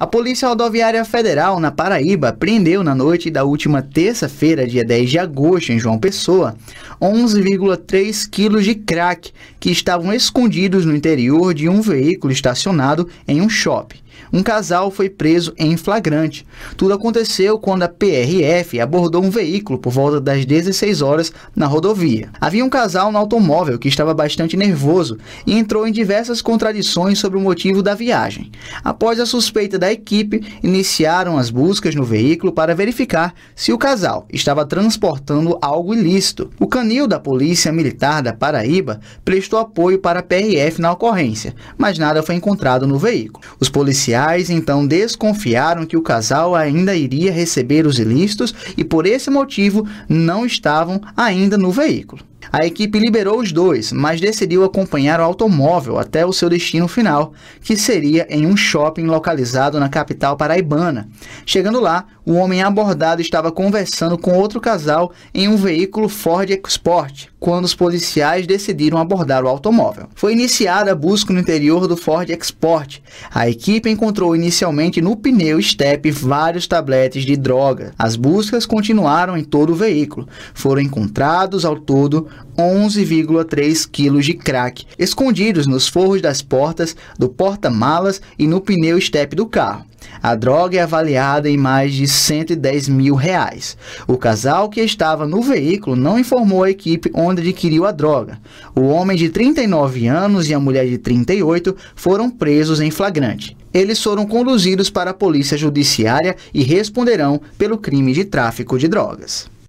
A Polícia Rodoviária Federal na Paraíba prendeu na noite da última terça-feira, dia 10 de agosto, em João Pessoa, 11,3 quilos de crack que estavam escondidos no interior de um veículo estacionado em um shopping. Um casal foi preso em flagrante. Tudo aconteceu quando a PRF abordou um veículo por volta das 16 horas na rodovia. Havia um casal no automóvel que estava bastante nervoso e entrou em diversas contradições sobre o motivo da viagem. Após a suspeita da equipe, iniciaram as buscas no veículo para verificar se o casal estava transportando algo ilícito. O canil da Polícia Militar da Paraíba prestou apoio para a PRF na ocorrência, mas nada foi encontrado no veículo. Os policiais policiais então desconfiaram que o casal ainda iria receber os ilícitos e por esse motivo não estavam ainda no veículo. A equipe liberou os dois, mas decidiu acompanhar o automóvel até o seu destino final, que seria em um shopping localizado na capital paraibana. Chegando lá, o homem abordado estava conversando com outro casal em um veículo Ford Export quando os policiais decidiram abordar o automóvel. Foi iniciada a busca no interior do Ford Export. A equipe encontrou inicialmente no pneu Step vários tabletes de droga. As buscas continuaram em todo o veículo. Foram encontrados ao todo 11,3 quilos de crack, escondidos nos forros das portas, do porta-malas e no pneu Step do carro. A droga é avaliada em mais de 110 mil reais. O casal que estava no veículo não informou a equipe onde adquiriu a droga. O homem de 39 anos e a mulher de 38 foram presos em flagrante. Eles foram conduzidos para a polícia judiciária e responderão pelo crime de tráfico de drogas.